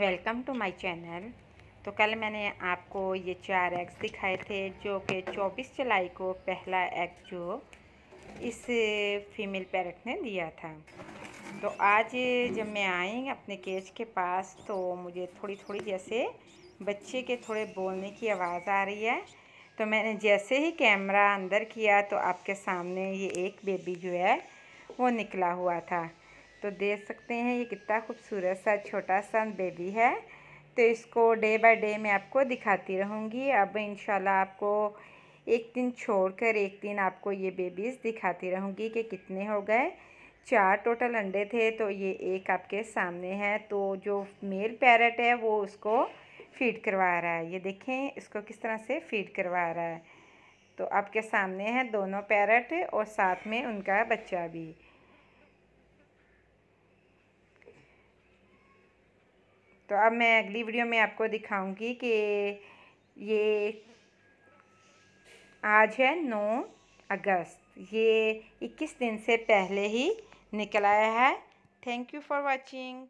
welcome to my channel तो कल मैंने आपको ये चार एग्स दिखाए थे जो कि 24 जुलाई को पहला एग जो इस फीमेल पैरट ने दिया था तो आज जब मैं आई अपने केज के पास तो मुझे थोड़ी थोड़ी जैसे बच्चे के थोड़े बोलने की आवाज़ आ रही है तो मैंने जैसे ही कैमरा अंदर किया तो आपके सामने ये एक बेबी जो है वो निकला हुआ था तो देख सकते हैं ये कितना खूबसूरत सा छोटा सा बेबी है तो इसको डे बाय डे मैं आपको दिखाती रहूँगी अब इन आपको एक दिन छोड़कर एक दिन आपको ये बेबीज़ दिखाती रहूँगी कि कितने हो गए चार टोटल अंडे थे तो ये एक आपके सामने है तो जो मेल पैरट है वो उसको फीड करवा रहा है ये देखें इसको किस तरह से फीड करवा रहा है तो आपके सामने है दोनों पैरट और साथ में उनका बच्चा भी तो अब मैं अगली वीडियो में आपको दिखाऊंगी कि ये आज है नौ अगस्त ये इक्कीस दिन से पहले ही निकल आया है थैंक यू फॉर वाचिंग